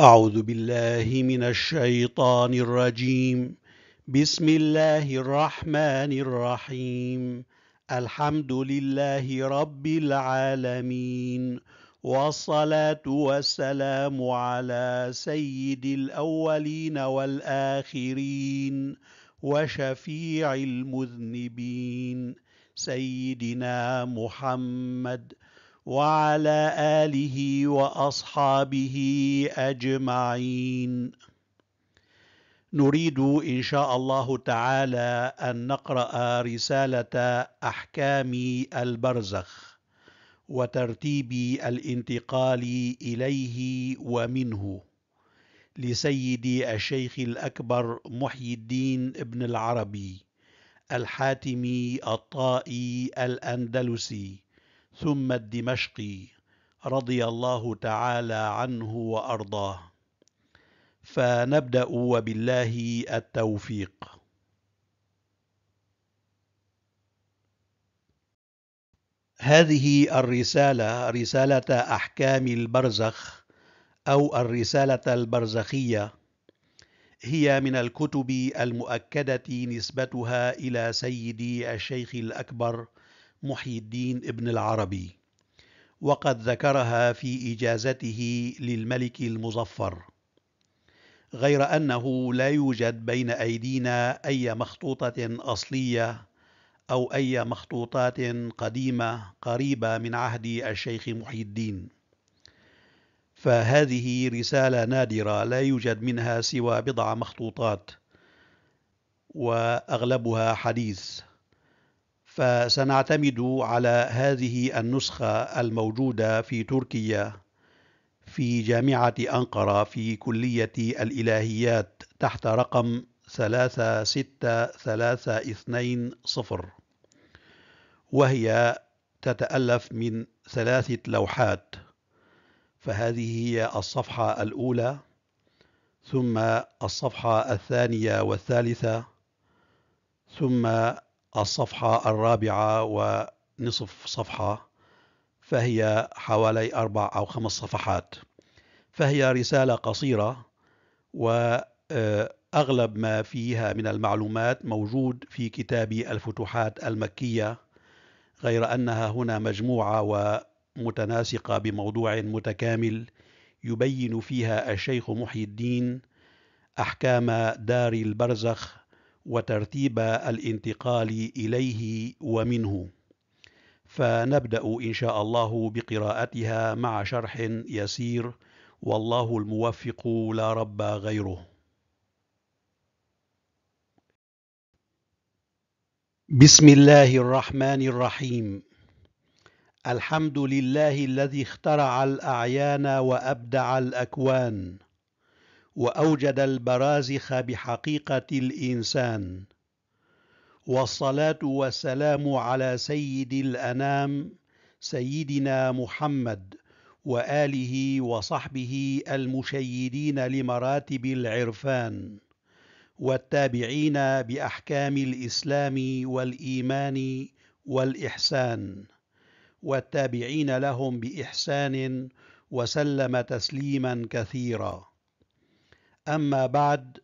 أعوذ بالله من الشيطان الرجيم بسم الله الرحمن الرحيم الحمد لله رب العالمين والصلاة والسلام على سيد الأولين والآخرين وشفيع المذنبين سيدنا محمد وعلى آله وأصحابه أجمعين نريد إن شاء الله تعالى أن نقرأ رسالة أحكام البرزخ وترتيب الانتقال إليه ومنه لسيدي الشيخ الأكبر محي الدين ابن العربي الحاتمي الطائي الأندلسي ثم الدمشقي رضي الله تعالى عنه وأرضاه فنبدأ وبالله التوفيق هذه الرسالة رسالة أحكام البرزخ أو الرسالة البرزخية هي من الكتب المؤكدة نسبتها إلى سيدي الشيخ الأكبر محي الدين ابن العربي وقد ذكرها في إجازته للملك المظفر غير أنه لا يوجد بين أيدينا أي مخطوطة أصلية أو أي مخطوطات قديمة قريبة من عهد الشيخ محي الدين فهذه رسالة نادرة لا يوجد منها سوى بضع مخطوطات وأغلبها حديث فسنعتمد على هذه النسخة الموجودة في تركيا في جامعة أنقرة في كلية الإلهيات تحت رقم 36320 وهي تتألف من ثلاثة لوحات فهذه هي الصفحة الأولى ثم الصفحة الثانية والثالثة ثم الصفحة الرابعة ونصف صفحة فهي حوالي أربع أو خمس صفحات فهي رسالة قصيرة وأغلب آه، ما فيها من المعلومات موجود في كتاب الفتوحات المكية غير أنها هنا مجموعة ومتناسقة بموضوع متكامل يبين فيها الشيخ محي الدين أحكام دار البرزخ وترتيب الانتقال إليه ومنه فنبدأ إن شاء الله بقراءتها مع شرح يسير والله الموفق لا رب غيره بسم الله الرحمن الرحيم الحمد لله الذي اخترع الأعيان وأبدع الأكوان واوجد البرازخ بحقيقه الانسان والصلاه والسلام على سيد الانام سيدنا محمد واله وصحبه المشيدين لمراتب العرفان والتابعين باحكام الاسلام والايمان والاحسان والتابعين لهم باحسان وسلم تسليما كثيرا أما بعد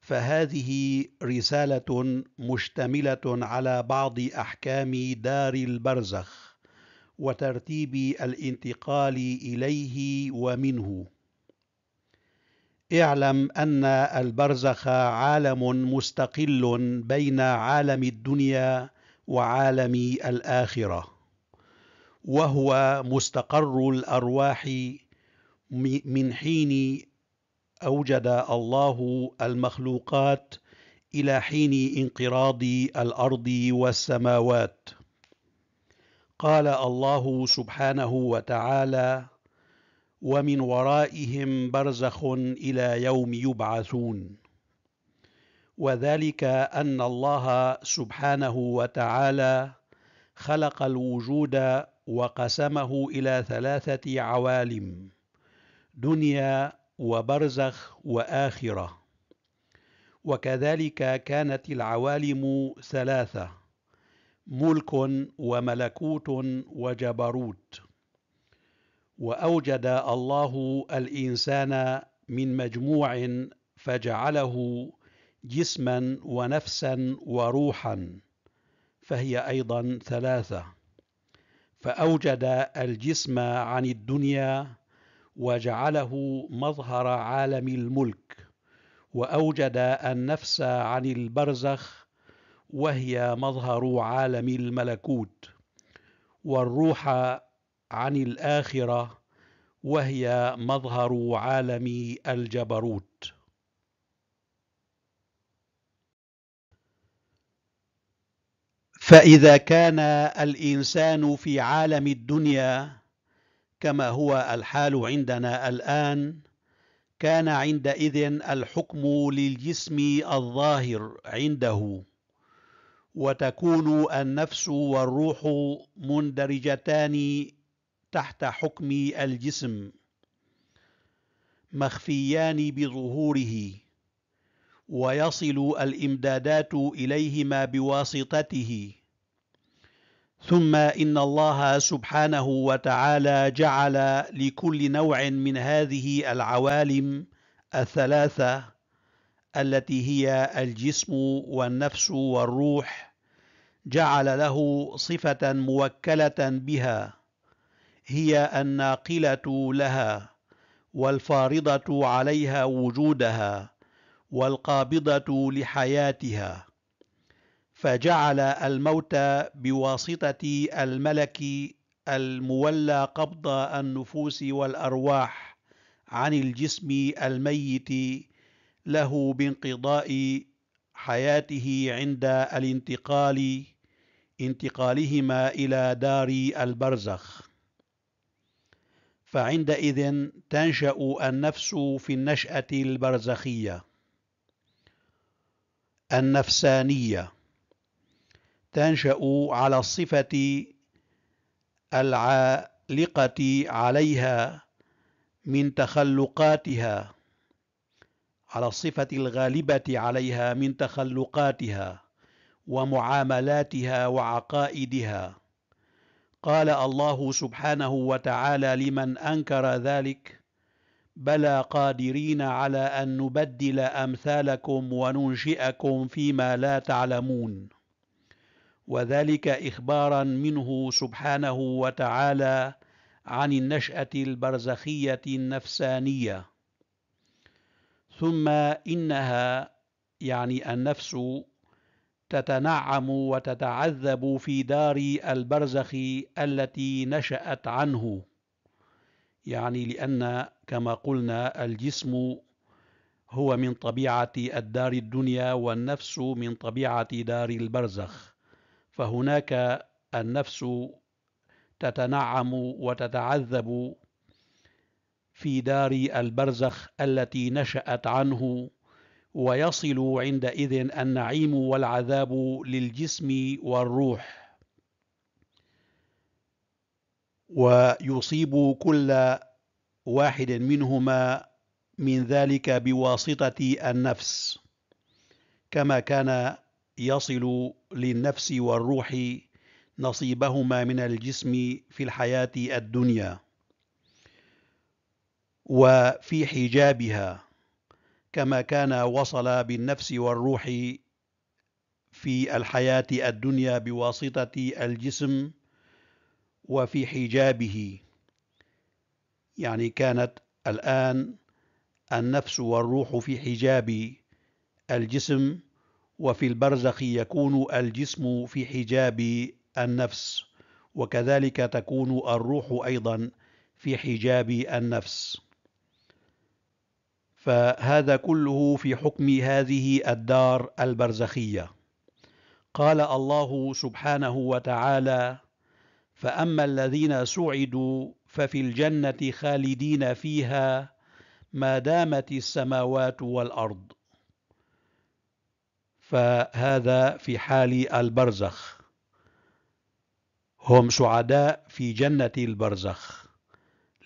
فهذه رسالة مشتملة على بعض أحكام دار البرزخ وترتيب الانتقال إليه ومنه اعلم أن البرزخ عالم مستقل بين عالم الدنيا وعالم الآخرة وهو مستقر الأرواح من حين اوجد الله المخلوقات الى حين انقراض الارض والسماوات قال الله سبحانه وتعالى ومن ورائهم برزخ الى يوم يبعثون وذلك ان الله سبحانه وتعالى خلق الوجود وقسمه الى ثلاثه عوالم دنيا وبرزخ وآخرة وكذلك كانت العوالم ثلاثة ملك وملكوت وجبروت وأوجد الله الإنسان من مجموع فجعله جسما ونفسا وروحا فهي أيضا ثلاثة فأوجد الجسم عن الدنيا وجعله مظهر عالم الملك واوجد النفس عن البرزخ وهي مظهر عالم الملكوت والروح عن الاخره وهي مظهر عالم الجبروت فاذا كان الانسان في عالم الدنيا كما هو الحال عندنا الآن كان عندئذ الحكم للجسم الظاهر عنده وتكون النفس والروح مندرجتان تحت حكم الجسم مخفيان بظهوره ويصل الامدادات اليهما بواسطته ثم إن الله سبحانه وتعالى جعل لكل نوع من هذه العوالم الثلاثة التي هي الجسم والنفس والروح جعل له صفة موكلة بها هي الناقلة لها والفارضة عليها وجودها والقابضة لحياتها فجعل الموت بواسطة الملك المولى قبض النفوس والأرواح عن الجسم الميت له بانقضاء حياته عند الانتقال انتقالهما إلى دار البرزخ فعندئذ تنشأ النفس في النشأة البرزخية النفسانيه تنشأ على الصفة العالقة عليها من تخلقاتها على الصفة الغالبة عليها من تخلقاتها ومعاملاتها وعقائدها قال الله سبحانه وتعالى لمن أنكر ذلك بلى قادرين على أن نبدل أمثالكم وننشئكم فيما لا تعلمون وذلك إخبارا منه سبحانه وتعالى عن النشأة البرزخية النفسانية ثم إنها يعني النفس تتنعم وتتعذب في دار البرزخ التي نشأت عنه يعني لأن كما قلنا الجسم هو من طبيعة الدار الدنيا والنفس من طبيعة دار البرزخ فهناك النفس تتنعم وتتعذب في دار البرزخ التي نشأت عنه ويصل عندئذ النعيم والعذاب للجسم والروح ويصيب كل واحد منهما من ذلك بواسطة النفس كما كان يصل للنفس والروح نصيبهما من الجسم في الحياة الدنيا وفي حجابها كما كان وصل بالنفس والروح في الحياة الدنيا بواسطة الجسم وفي حجابه يعني كانت الآن النفس والروح في حجاب الجسم وفي البرزخ يكون الجسم في حجاب النفس وكذلك تكون الروح أيضا في حجاب النفس فهذا كله في حكم هذه الدار البرزخية قال الله سبحانه وتعالى فأما الذين سعدوا ففي الجنة خالدين فيها ما دامت السماوات والأرض فهذا في حال البرزخ هم سعداء في جنة البرزخ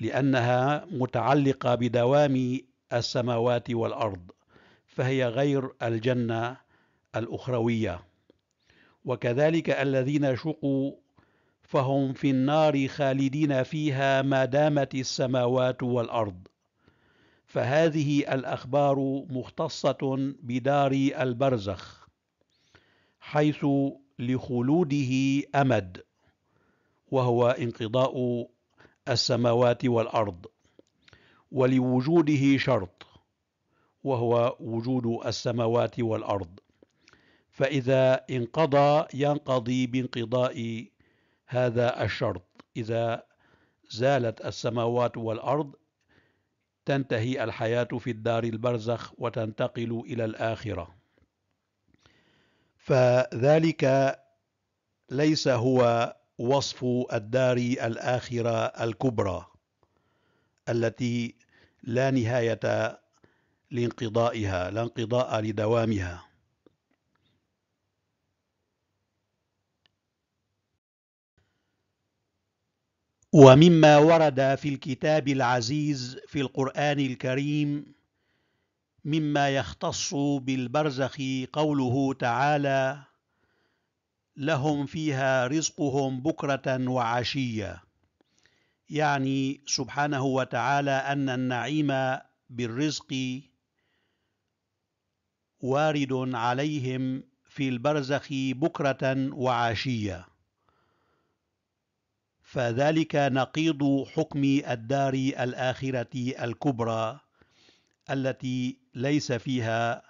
لأنها متعلقة بدوام السماوات والأرض فهي غير الجنة الأخروية وكذلك الذين شقوا فهم في النار خالدين فيها ما دامت السماوات والأرض فهذه الأخبار مختصة بدار البرزخ حيث لخلوده أمد وهو انقضاء السماوات والأرض ولوجوده شرط وهو وجود السماوات والأرض فإذا انقضى ينقضي بانقضاء هذا الشرط إذا زالت السماوات والأرض تنتهي الحياة في الدار البرزخ وتنتقل إلى الآخرة فذلك ليس هو وصف الدار الآخرة الكبرى التي لا نهاية لانقضائها لا انقضاء لدوامها ومما ورد في الكتاب العزيز في القرآن الكريم مما يختص بالبرزخ قوله تعالى لهم فيها رزقهم بكرة وعشية يعني سبحانه وتعالى أن النعيم بالرزق وارد عليهم في البرزخ بكرة وعشية فذلك نقيض حكم الدار الآخرة الكبرى التي ليس فيها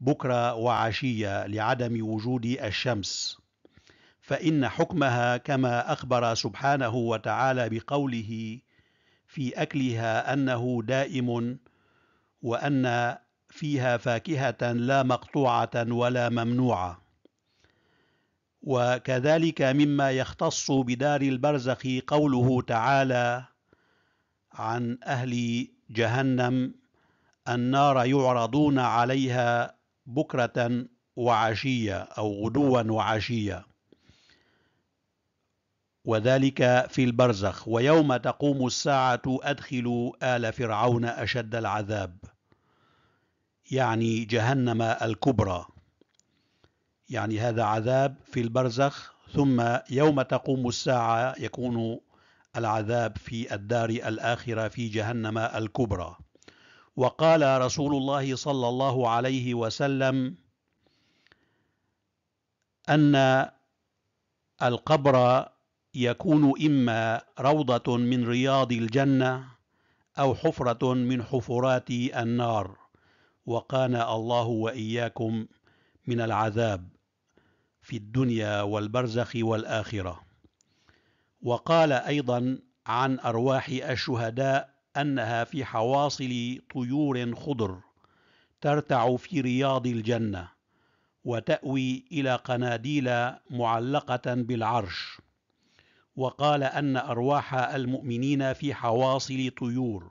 بكرة وعشية لعدم وجود الشمس فإن حكمها كما أخبر سبحانه وتعالى بقوله في أكلها أنه دائم وأن فيها فاكهة لا مقطوعة ولا ممنوعة وكذلك مما يختص بدار البرزخ قوله تعالى عن أهل جهنم النار يعرضون عليها بكرة وعشية أو غدوا وعشية وذلك في البرزخ ويوم تقوم الساعة أدخلوا آل فرعون أشد العذاب يعني جهنم الكبرى يعني هذا عذاب في البرزخ ثم يوم تقوم الساعة يكون العذاب في الدار الآخرة في جهنم الكبرى وقال رسول الله صلى الله عليه وسلم أن القبر يكون إما روضة من رياض الجنة أو حفرة من حفرات النار وقانا الله وإياكم من العذاب في الدنيا والبرزخ والآخرة وقال أيضا عن أرواح الشهداء أنها في حواصل طيور خضر ترتع في رياض الجنة وتأوي إلى قناديل معلقة بالعرش وقال أن أرواح المؤمنين في حواصل طيور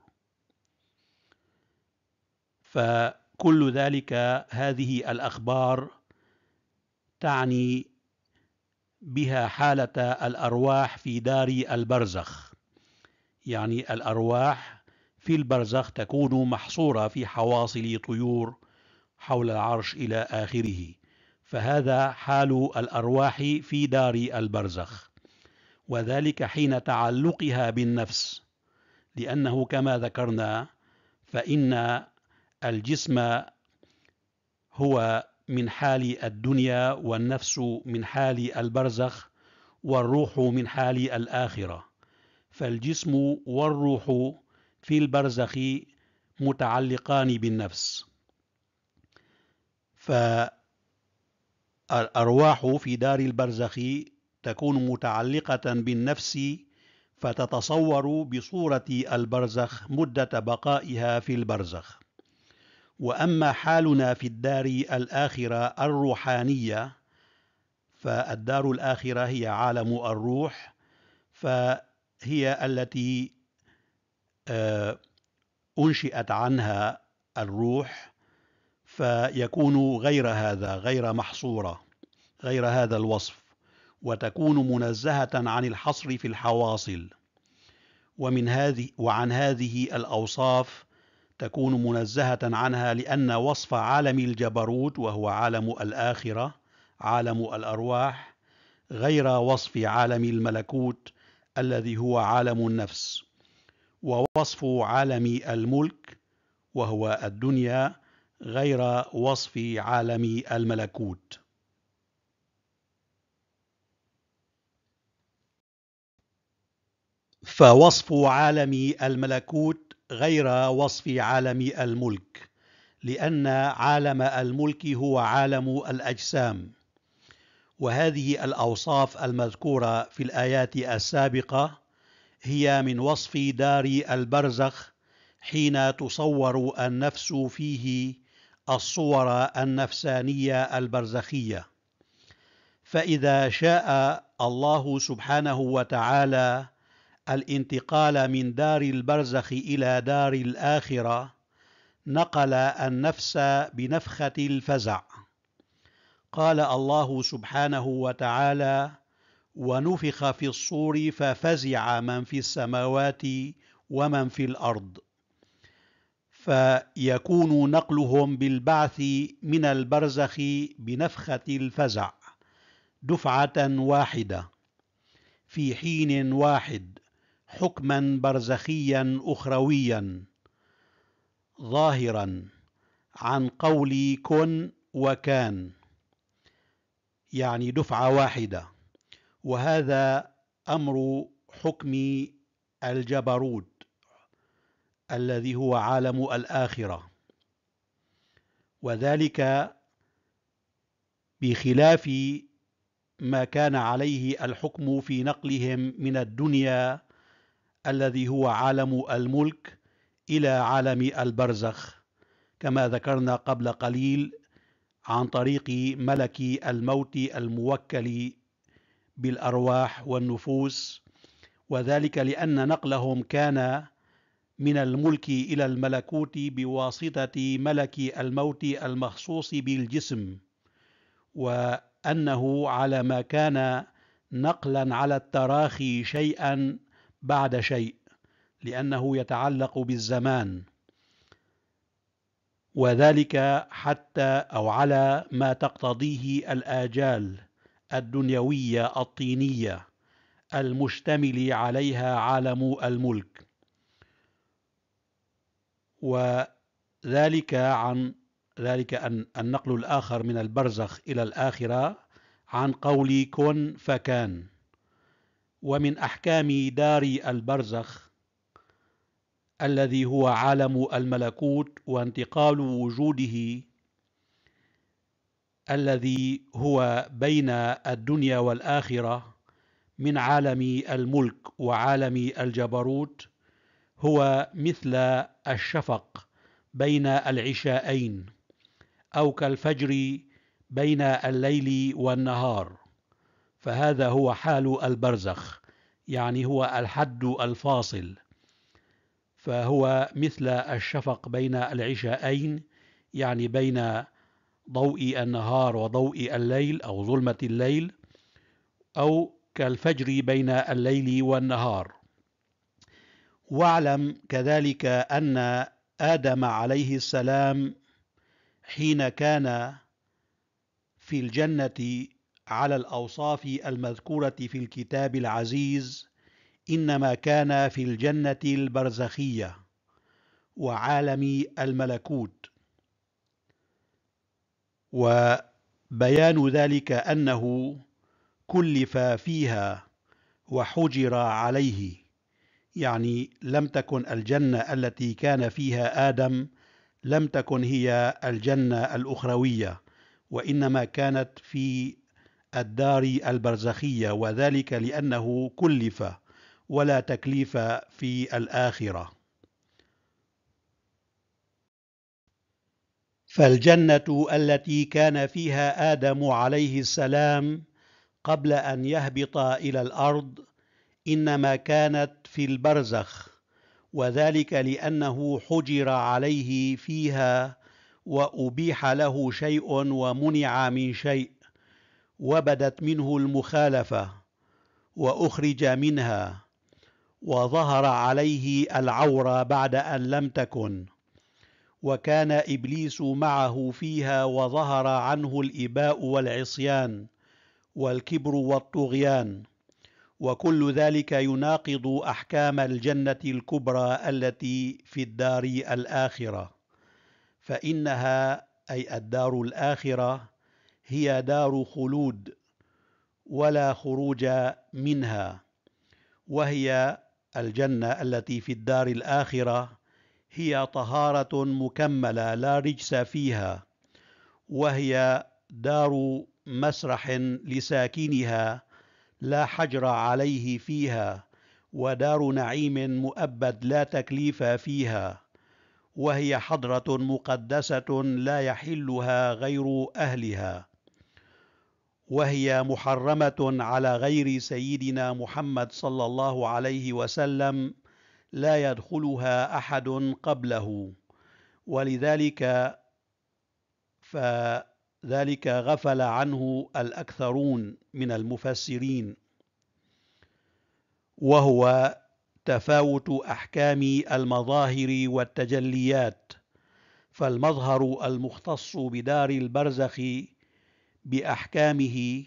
فكل ذلك هذه الأخبار تعني بها حالة الأرواح في دار البرزخ يعني الأرواح في البرزخ تكون محصورة في حواصل طيور حول العرش إلى آخره فهذا حال الأرواح في دار البرزخ وذلك حين تعلقها بالنفس لأنه كما ذكرنا فإن الجسم هو من حال الدنيا والنفس من حال البرزخ والروح من حال الآخرة فالجسم والروح في البرزخ متعلقان بالنفس فالأرواح في دار البرزخ تكون متعلقة بالنفس فتتصور بصورة البرزخ مدة بقائها في البرزخ وأما حالنا في الدار الآخرة الروحانية فالدار الآخرة هي عالم الروح فهي التي آه، أنشئت عنها الروح فيكون غير هذا غير محصورة غير هذا الوصف وتكون منزهة عن الحصر في الحواصل ومن هذه وعن هذه الأوصاف تكون منزهة عنها لأن وصف عالم الجبروت وهو عالم الآخرة عالم الأرواح غير وصف عالم الملكوت الذي هو عالم النفس ووصف عالم الملك وهو الدنيا غير وصف عالم الملكوت فوصف عالم الملكوت غير وصف عالم الملك لأن عالم الملك هو عالم الأجسام وهذه الأوصاف المذكورة في الآيات السابقة هي من وصف دار البرزخ حين تصور النفس فيه الصور النفسانية البرزخية فإذا شاء الله سبحانه وتعالى الانتقال من دار البرزخ إلى دار الآخرة نقل النفس بنفخة الفزع قال الله سبحانه وتعالى ونفخ في الصور ففزع من في السماوات ومن في الأرض فيكون نقلهم بالبعث من البرزخ بنفخة الفزع دفعة واحدة في حين واحد حكما برزخيا اخرويا ظاهرا عن قول كن وكان يعني دفعه واحده وهذا امر حكم الجبروت الذي هو عالم الاخره وذلك بخلاف ما كان عليه الحكم في نقلهم من الدنيا الذي هو عالم الملك إلى عالم البرزخ كما ذكرنا قبل قليل عن طريق ملك الموت الموكل بالأرواح والنفوس وذلك لأن نقلهم كان من الملك إلى الملكوت بواسطة ملك الموت المخصوص بالجسم وأنه على ما كان نقلا على التراخي شيئا بعد شيء لأنه يتعلق بالزمان وذلك حتى أو على ما تقتضيه الآجال الدنيوية الطينية المشتمل عليها عالم الملك وذلك عن ذلك أن النقل الآخر من البرزخ إلى الآخرة عن قول كن فكان ومن أحكام دار البرزخ الذي هو عالم الملكوت وانتقال وجوده الذي هو بين الدنيا والآخرة من عالم الملك وعالم الجبروت هو مثل الشفق بين العشاءين أو كالفجر بين الليل والنهار فهذا هو حال البرزخ يعني هو الحد الفاصل فهو مثل الشفق بين العشاءين يعني بين ضوء النهار وضوء الليل أو ظلمة الليل أو كالفجر بين الليل والنهار واعلم كذلك أن آدم عليه السلام حين كان في الجنة على الاوصاف المذكوره في الكتاب العزيز انما كان في الجنه البرزخيه وعالم الملكوت وبيان ذلك انه كلف فيها وحجر عليه يعني لم تكن الجنه التي كان فيها ادم لم تكن هي الجنه الاخرويه وانما كانت في الدار البرزخية وذلك لأنه كلف ولا تكليف في الآخرة فالجنة التي كان فيها آدم عليه السلام قبل أن يهبط إلى الأرض إنما كانت في البرزخ وذلك لأنه حجر عليه فيها وأبيح له شيء ومنع من شيء وبدت منه المخالفة وأخرج منها وظهر عليه العورة بعد أن لم تكن وكان إبليس معه فيها وظهر عنه الإباء والعصيان والكبر والطغيان وكل ذلك يناقض أحكام الجنة الكبرى التي في الدار الآخرة فإنها أي الدار الآخرة هي دار خلود ولا خروج منها وهي الجنه التي في الدار الاخره هي طهاره مكمله لا رجس فيها وهي دار مسرح لساكنها لا حجر عليه فيها ودار نعيم مؤبد لا تكليف فيها وهي حضره مقدسه لا يحلها غير اهلها وهي محرمه على غير سيدنا محمد صلى الله عليه وسلم لا يدخلها احد قبله ولذلك فذلك غفل عنه الاكثرون من المفسرين وهو تفاوت احكام المظاهر والتجليات فالمظهر المختص بدار البرزخ باحكامه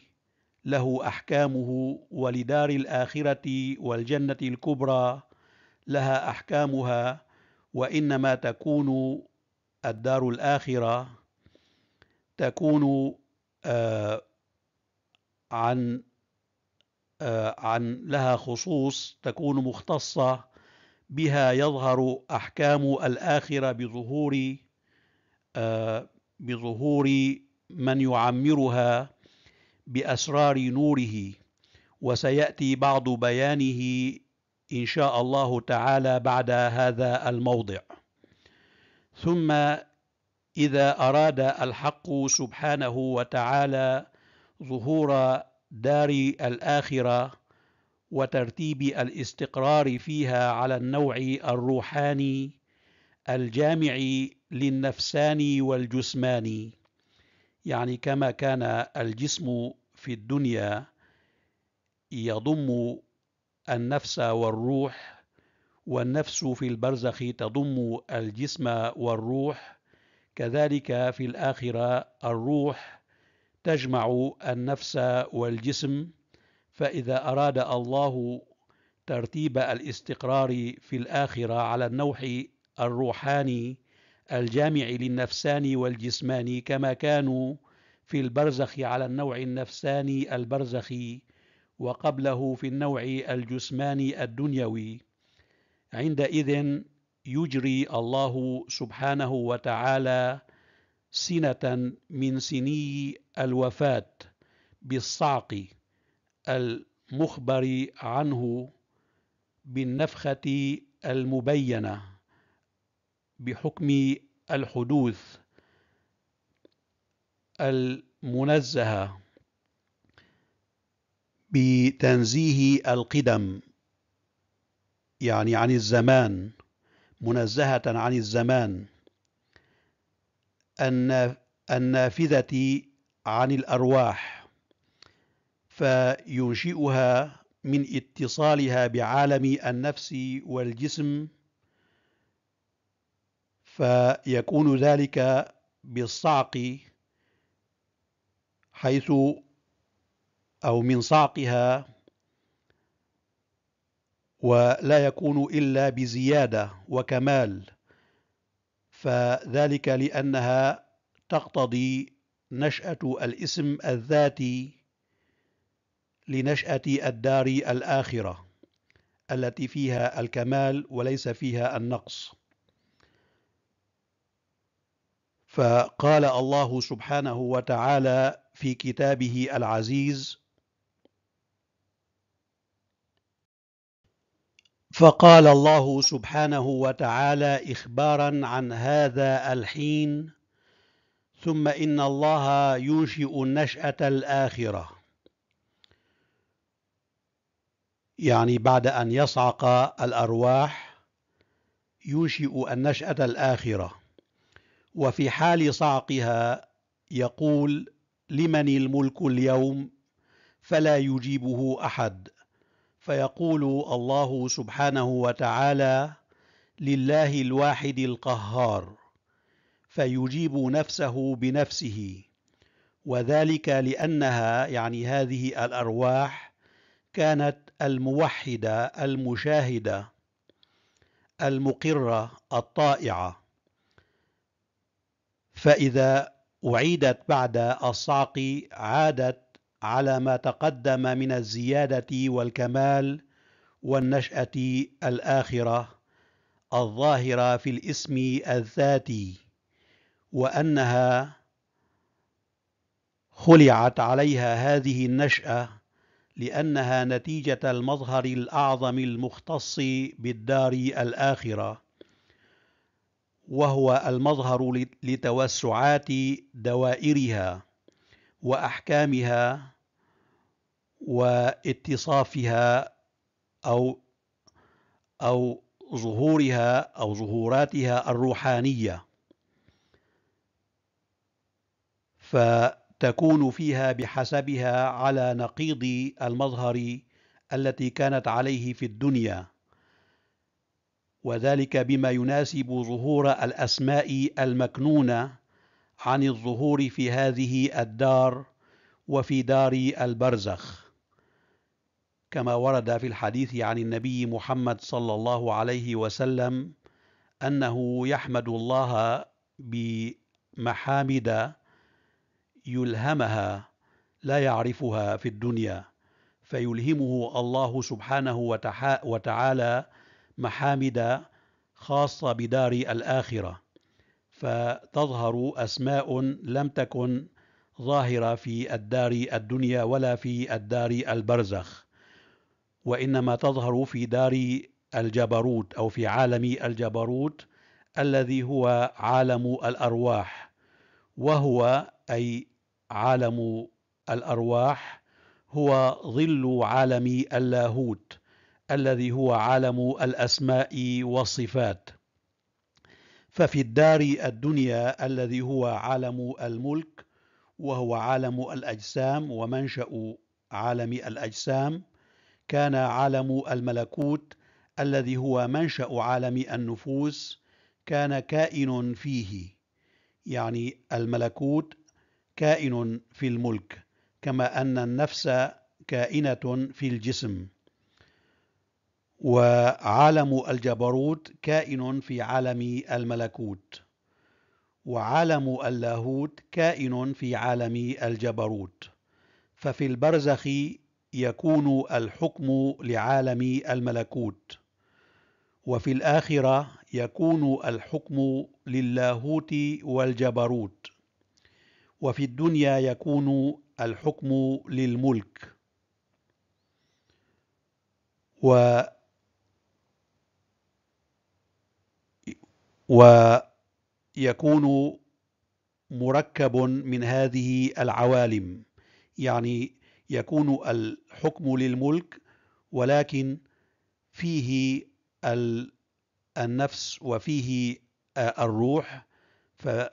له احكامه ولدار الاخره والجنه الكبرى لها احكامها وانما تكون الدار الاخره تكون آه عن آه عن لها خصوص تكون مختصه بها يظهر احكام الاخره بظهور آه بظهور من يعمرها باسرار نوره وسياتي بعض بيانه ان شاء الله تعالى بعد هذا الموضع ثم اذا اراد الحق سبحانه وتعالى ظهور دار الاخره وترتيب الاستقرار فيها على النوع الروحاني الجامع للنفساني والجسماني يعني كما كان الجسم في الدنيا يضم النفس والروح والنفس في البرزخ تضم الجسم والروح كذلك في الآخرة الروح تجمع النفس والجسم فإذا أراد الله ترتيب الاستقرار في الآخرة على النوح الروحاني الجامع للنفساني والجسماني كما كانوا في البرزخ على النوع النفساني البرزخي وقبله في النوع الجسماني الدنيوي عندئذ يجري الله سبحانه وتعالى سنة من سني الوفاة بالصعق المخبر عنه بالنفخة المبينة بحكم الحدوث المنزهة بتنزيه القدم يعني عن الزمان منزهة عن الزمان النافذة عن الأرواح فينشئها من اتصالها بعالم النفس والجسم فيكون ذلك بالصعق حيث أو من صعقها ولا يكون إلا بزيادة وكمال فذلك لأنها تقتضي نشأة الاسم الذاتي لنشأة الدار الآخرة التي فيها الكمال وليس فيها النقص فقال الله سبحانه وتعالى في كتابه العزيز فقال الله سبحانه وتعالى إخبارا عن هذا الحين ثم إن الله ينشئ النشأة الآخرة يعني بعد أن يصعق الأرواح ينشئ النشأة الآخرة وفي حال صعقها يقول لمن الملك اليوم فلا يجيبه احد فيقول الله سبحانه وتعالى لله الواحد القهار فيجيب نفسه بنفسه وذلك لانها يعني هذه الارواح كانت الموحده المشاهده المقره الطائعه فإذا أعيدت بعد الصعق عادت على ما تقدم من الزيادة والكمال والنشأة الآخرة الظاهرة في الاسم الذاتي وأنها خلعت عليها هذه النشأة لأنها نتيجة المظهر الأعظم المختص بالدار الآخرة وهو المظهر لتوسعات دوائرها واحكامها واتصافها او او ظهورها او ظهوراتها الروحانيه فتكون فيها بحسبها على نقيض المظهر التي كانت عليه في الدنيا وذلك بما يناسب ظهور الأسماء المكنونة عن الظهور في هذه الدار وفي دار البرزخ كما ورد في الحديث عن النبي محمد صلى الله عليه وسلم أنه يحمد الله بمحامد يلهمها لا يعرفها في الدنيا فيلهمه الله سبحانه وتعالى محامد خاصة بدار الآخرة فتظهر أسماء لم تكن ظاهرة في الدار الدنيا ولا في الدار البرزخ وإنما تظهر في دار الجبروت أو في عالم الجبروت الذي هو عالم الأرواح وهو أي عالم الأرواح هو ظل عالم اللاهوت الذي هو عالم الأسماء والصفات ففي الدار الدنيا الذي هو عالم الملك وهو عالم الأجسام ومنشأ عالم الأجسام كان عالم الملكوت الذي هو منشأ عالم النفوس كان كائن فيه يعني الملكوت كائن في الملك كما أن النفس كائنة في الجسم وعالم الجبروت كائن في عالم الملكوت وعالم اللاهوت كائن في عالم الجبروت ففي البرزخ يكون الحكم لعالم الملكوت وفي الآخرة يكون الحكم للاهوت والجبروت وفي الدنيا يكون الحكم للملك و ويكون مركب من هذه العوالم يعني يكون الحكم للملك ولكن فيه النفس وفيه الروح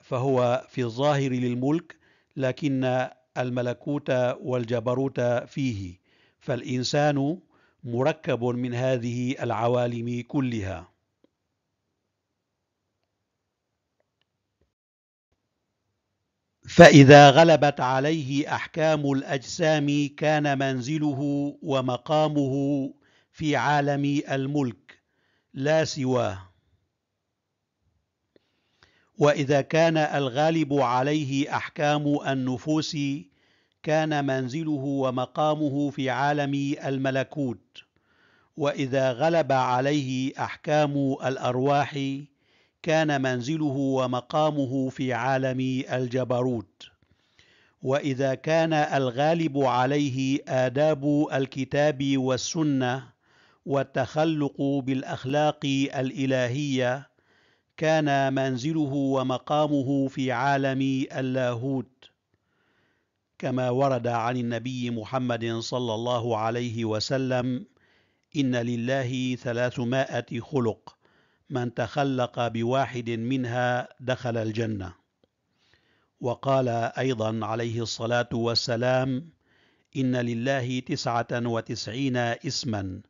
فهو في الظاهر للملك لكن الملكوت والجبروت فيه فالإنسان مركب من هذه العوالم كلها فإذا غلبت عليه أحكام الأجسام كان منزله ومقامه في عالم الملك لا سواه وإذا كان الغالب عليه أحكام النفوس كان منزله ومقامه في عالم الملكوت وإذا غلب عليه أحكام الأرواح كان منزله ومقامه في عالم الجبروت واذا كان الغالب عليه اداب الكتاب والسنه والتخلق بالاخلاق الالهيه كان منزله ومقامه في عالم اللاهوت كما ورد عن النبي محمد صلى الله عليه وسلم ان لله ثلاثمائه خلق من تخلق بواحد منها دخل الجنة وقال أيضا عليه الصلاة والسلام إن لله تسعة وتسعين اسما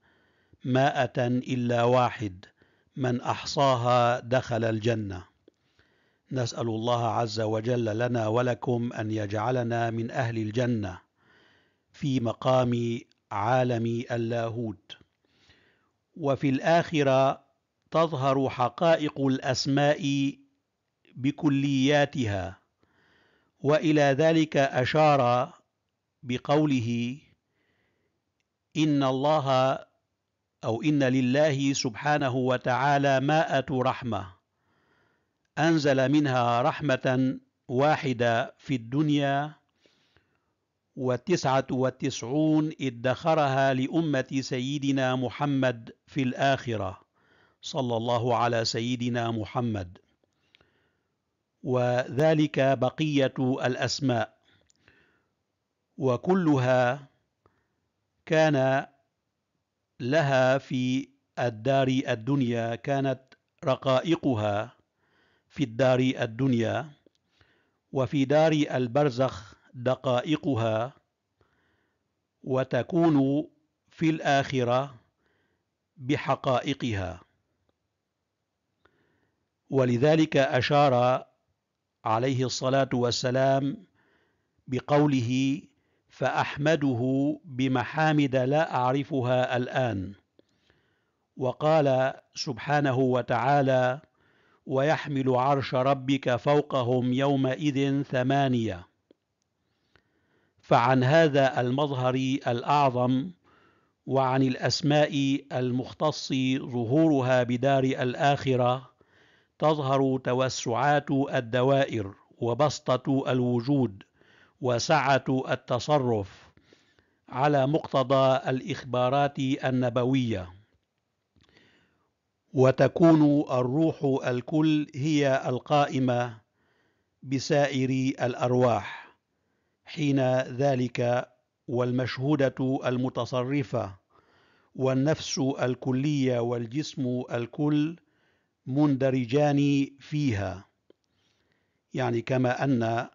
مائة إلا واحد من أحصاها دخل الجنة نسأل الله عز وجل لنا ولكم أن يجعلنا من أهل الجنة في مقام عالم اللاهوت وفي الآخرة تظهر حقائق الاسماء بكلياتها والى ذلك اشار بقوله ان الله او ان لله سبحانه وتعالى ماءه رحمه انزل منها رحمه واحده في الدنيا وتسعه وتسعون ادخرها لامه سيدنا محمد في الاخره صلى الله على سيدنا محمد وذلك بقية الأسماء وكلها كان لها في الدار الدنيا كانت رقائقها في الدار الدنيا وفي دار البرزخ دقائقها وتكون في الآخرة بحقائقها ولذلك أشار عليه الصلاة والسلام بقوله فأحمده بمحامد لا أعرفها الآن وقال سبحانه وتعالى ويحمل عرش ربك فوقهم يومئذ ثمانية فعن هذا المظهر الأعظم وعن الأسماء المختص ظهورها بدار الآخرة تظهر توسعات الدوائر وبسطة الوجود وسعة التصرف على مقتضى الإخبارات النبوية وتكون الروح الكل هي القائمة بسائر الأرواح حين ذلك والمشهودة المتصرفة والنفس الكلية والجسم الكل مندرجان فيها يعني كما أن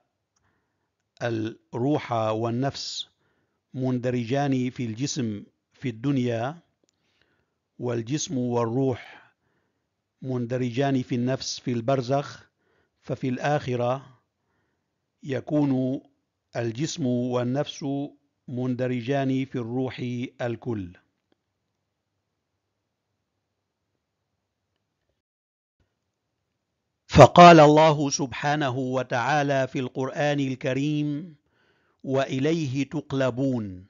الروح والنفس مندرجان في الجسم في الدنيا والجسم والروح مندرجان في النفس في البرزخ ففي الآخرة يكون الجسم والنفس مندرجان في الروح الكل فقال الله سبحانه وتعالى في القرآن الكريم وإليه تقلبون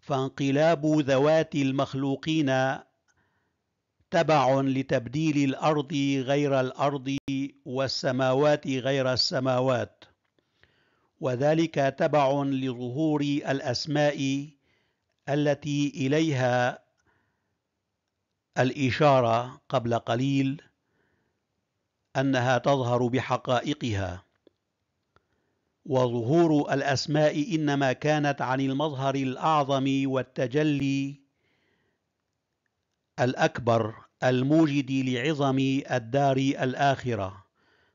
فانقلاب ذوات المخلوقين تبع لتبديل الأرض غير الأرض والسماوات غير السماوات وذلك تبع لظهور الأسماء التي إليها الإشارة قبل قليل أنها تظهر بحقائقها وظهور الأسماء إنما كانت عن المظهر الأعظم والتجلي الأكبر الموجد لعظم الدار الآخرة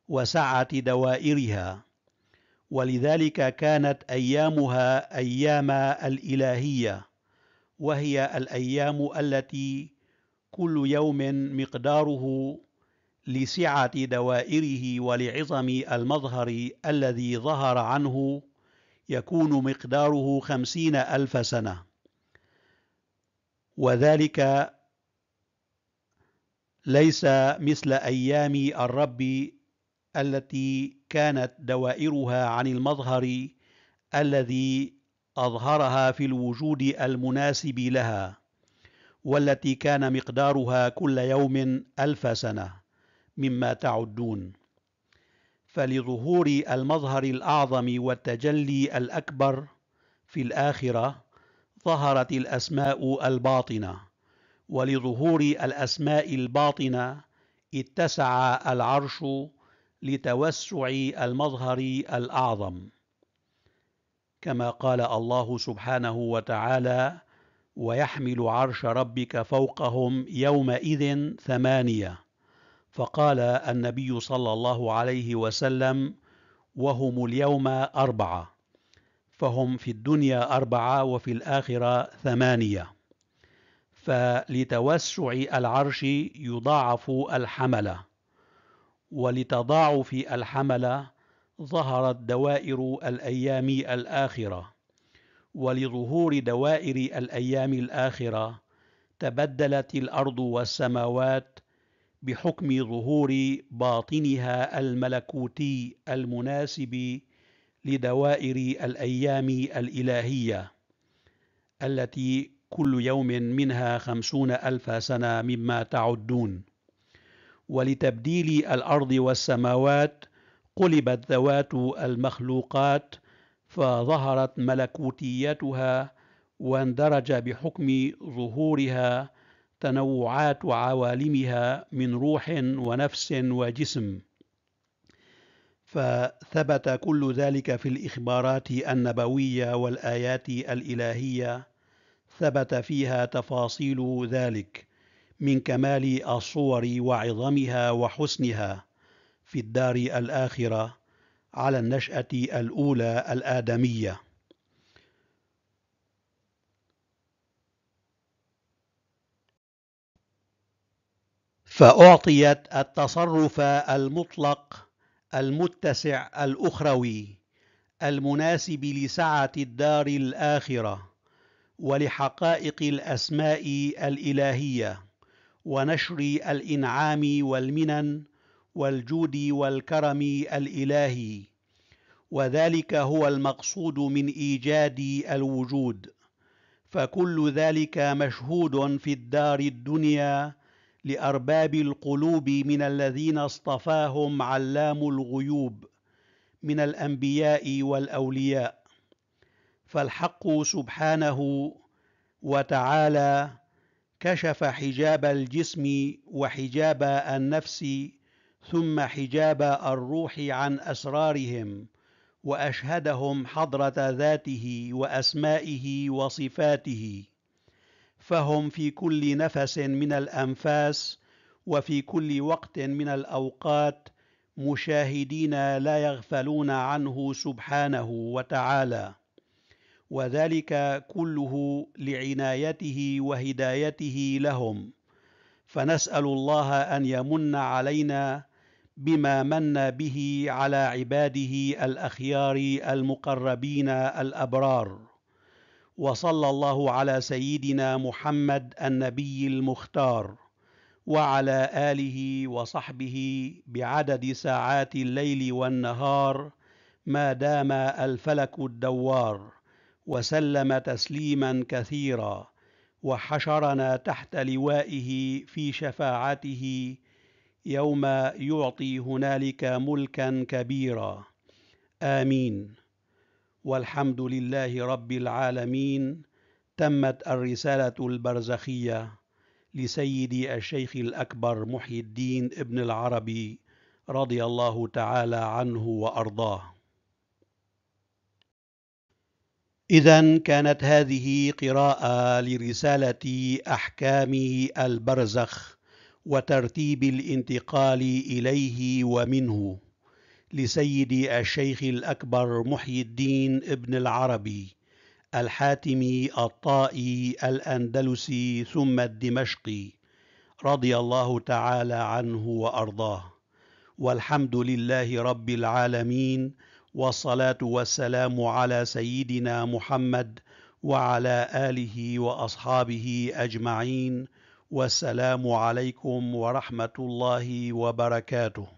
وسعة دوائرها ولذلك كانت أيامها أيام الإلهية وهي الأيام التي كل يوم مقداره لسعة دوائره ولعظم المظهر الذي ظهر عنه يكون مقداره خمسين ألف سنة وذلك ليس مثل أيام الرب التي كانت دوائرها عن المظهر الذي أظهرها في الوجود المناسب لها والتي كان مقدارها كل يوم ألف سنة مما تعدون فلظهور المظهر الأعظم والتجلي الأكبر في الآخرة ظهرت الأسماء الباطنة ولظهور الأسماء الباطنة اتسع العرش لتوسع المظهر الأعظم كما قال الله سبحانه وتعالى ويحمل عرش ربك فوقهم يومئذ ثمانيه فقال النبي صلى الله عليه وسلم وهم اليوم أربعة فهم في الدنيا أربعة وفي الآخرة ثمانية فلتوسع العرش يضاعف الحملة ولتضاعف الحملة ظهرت دوائر الأيام الآخرة ولظهور دوائر الأيام الآخرة تبدلت الأرض والسماوات بحكم ظهور باطنها الملكوتي المناسب لدوائر الأيام الإلهية التي كل يوم منها خمسون ألف سنة مما تعدون ولتبديل الأرض والسماوات قلبت ذوات المخلوقات فظهرت ملكوتيتها واندرج بحكم ظهورها تنوعات عوالمها من روح ونفس وجسم فثبت كل ذلك في الإخبارات النبوية والآيات الإلهية ثبت فيها تفاصيل ذلك من كمال الصور وعظمها وحسنها في الدار الآخرة على النشأة الأولى الآدمية فأعطيت التصرف المطلق المتسع الأخروي المناسب لسعة الدار الآخرة ولحقائق الأسماء الإلهية ونشر الإنعام والمنن والجود والكرم الإلهي وذلك هو المقصود من إيجاد الوجود فكل ذلك مشهود في الدار الدنيا لأرباب القلوب من الذين اصطفاهم علام الغيوب من الأنبياء والأولياء فالحق سبحانه وتعالى كشف حجاب الجسم وحجاب النفس ثم حجاب الروح عن أسرارهم وأشهدهم حضرة ذاته وأسمائه وصفاته فهم في كل نفس من الأنفاس وفي كل وقت من الأوقات مشاهدين لا يغفلون عنه سبحانه وتعالى وذلك كله لعنايته وهدايته لهم فنسأل الله أن يمن علينا بما من به على عباده الأخيار المقربين الأبرار وصلى الله على سيدنا محمد النبي المختار وعلى آله وصحبه بعدد ساعات الليل والنهار ما دام الفلك الدوار وسلم تسليما كثيرا وحشرنا تحت لوائه في شفاعته يوم يعطي هنالك ملكا كبيرا آمين والحمد لله رب العالمين تمت الرسالة البرزخية لسيدي الشيخ الأكبر محي الدين ابن العربي رضي الله تعالى عنه وأرضاه إذا كانت هذه قراءة لرسالة أحكام البرزخ وترتيب الانتقال إليه ومنه لسيدي الشيخ الأكبر محي الدين ابن العربي الحاتمي الطائي الأندلسي ثم الدمشقي رضي الله تعالى عنه وأرضاه والحمد لله رب العالمين والصلاة والسلام على سيدنا محمد وعلى آله وأصحابه أجمعين والسلام عليكم ورحمة الله وبركاته